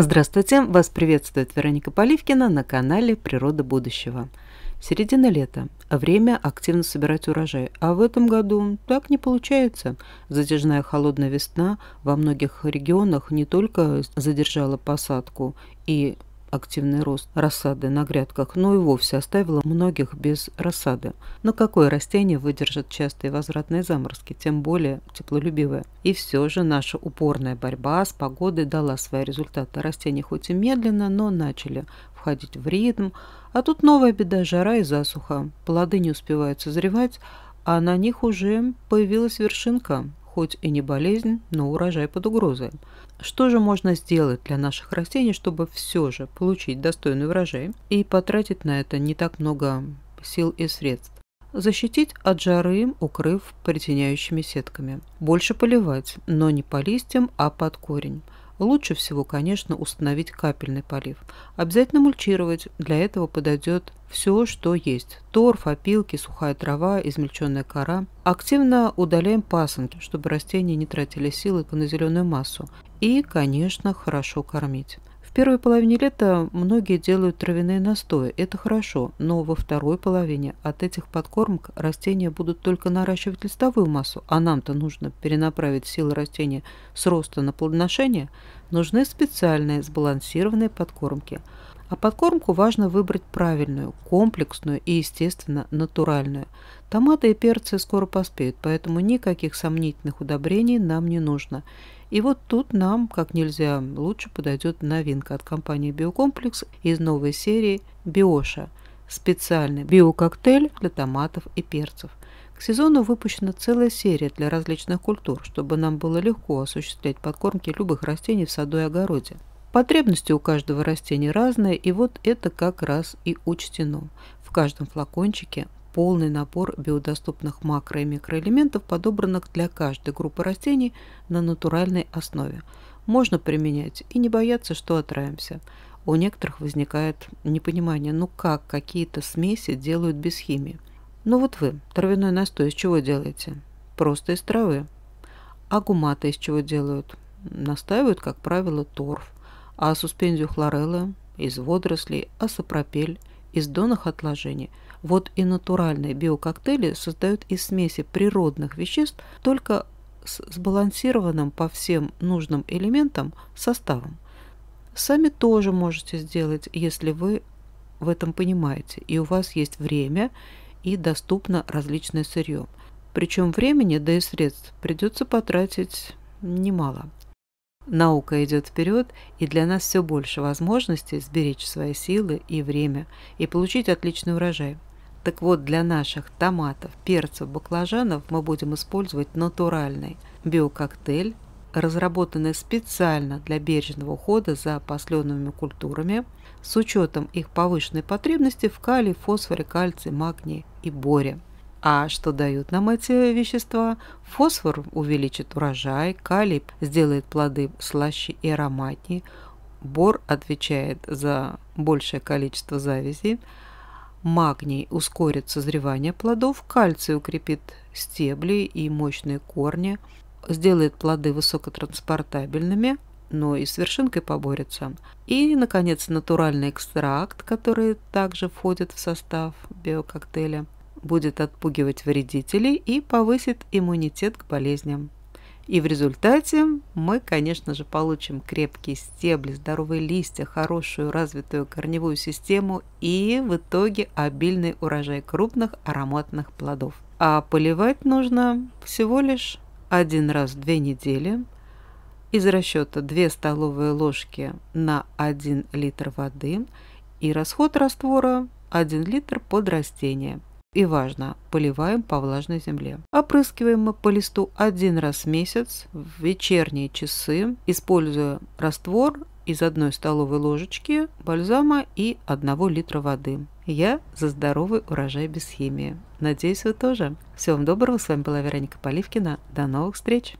Здравствуйте! Вас приветствует Вероника Поливкина на канале «Природа будущего». Середина лета. Время активно собирать урожай. А в этом году так не получается. Затяжная холодная весна во многих регионах не только задержала посадку и активный рост рассады на грядках, но и вовсе оставила многих без рассады. Но какое растение выдержит частые возвратные заморозки, тем более теплолюбивое? И все же наша упорная борьба с погодой дала свои результаты. Растения хоть и медленно, но начали входить в ритм. А тут новая беда – жара и засуха. Плоды не успевают созревать, а на них уже появилась вершинка хоть и не болезнь, но урожай под угрозой. Что же можно сделать для наших растений, чтобы все же получить достойный урожай и потратить на это не так много сил и средств? Защитить от жары, укрыв притеняющими сетками. Больше поливать, но не по листьям, а под корень. Лучше всего, конечно, установить капельный полив. Обязательно мульчировать. Для этого подойдет все, что есть. Торф, опилки, сухая трава, измельченная кора. Активно удаляем пасынки, чтобы растения не тратили силы на зеленую массу. И, конечно, хорошо кормить первой половине лета многие делают травяные настои, это хорошо, но во второй половине от этих подкормок растения будут только наращивать листовую массу, а нам-то нужно перенаправить силы растения с роста на плодоношение, нужны специальные сбалансированные подкормки – а подкормку важно выбрать правильную, комплексную и, естественно, натуральную. Томаты и перцы скоро поспеют, поэтому никаких сомнительных удобрений нам не нужно. И вот тут нам, как нельзя лучше, подойдет новинка от компании «Биокомплекс» из новой серии «Биоша» – специальный биококтейль для томатов и перцев. К сезону выпущена целая серия для различных культур, чтобы нам было легко осуществлять подкормки любых растений в саду и огороде. Потребности у каждого растения разные, и вот это как раз и учтено. В каждом флакончике полный набор биодоступных макро- и микроэлементов, подобранных для каждой группы растений на натуральной основе. Можно применять и не бояться, что отравимся. У некоторых возникает непонимание, ну как какие-то смеси делают без химии. Ну вот вы травяной настой из чего делаете? Просто из травы. А гуматы из чего делают? Настаивают, как правило, торф а суспензию хлорелла из водорослей, асопропель из донных отложений. Вот и натуральные биококтейли создают из смеси природных веществ только с сбалансированным по всем нужным элементам составом. Сами тоже можете сделать, если вы в этом понимаете, и у вас есть время и доступно различное сырье. Причем времени, да и средств придется потратить немало. Наука идет вперед, и для нас все больше возможностей сберечь свои силы и время и получить отличный урожай. Так вот, для наших томатов, перцев, баклажанов мы будем использовать натуральный биококтейль, разработанный специально для бережного ухода за посленными культурами с учетом их повышенной потребности в калии, фосфоре, кальции, магнии и боре. А что дают нам эти вещества? Фосфор увеличит урожай, калий сделает плоды слаще и ароматнее, бор отвечает за большее количество завязей, магний ускорит созревание плодов, кальций укрепит стебли и мощные корни, сделает плоды высокотранспортабельными, но и с вершинкой поборется. И, наконец, натуральный экстракт, который также входит в состав биококтейля – будет отпугивать вредителей и повысит иммунитет к болезням. И в результате мы, конечно же, получим крепкие стебли, здоровые листья, хорошую развитую корневую систему и в итоге обильный урожай крупных ароматных плодов. А поливать нужно всего лишь один раз в две недели из расчета 2 столовые ложки на 1 литр воды и расход раствора 1 литр под растение – и важно, поливаем по влажной земле. Опрыскиваем мы по листу один раз в месяц в вечерние часы, используя раствор из одной столовой ложечки бальзама и 1 литра воды. Я за здоровый урожай без химии. Надеюсь, вы тоже. Всего вам доброго. С вами была Вероника Поливкина. До новых встреч!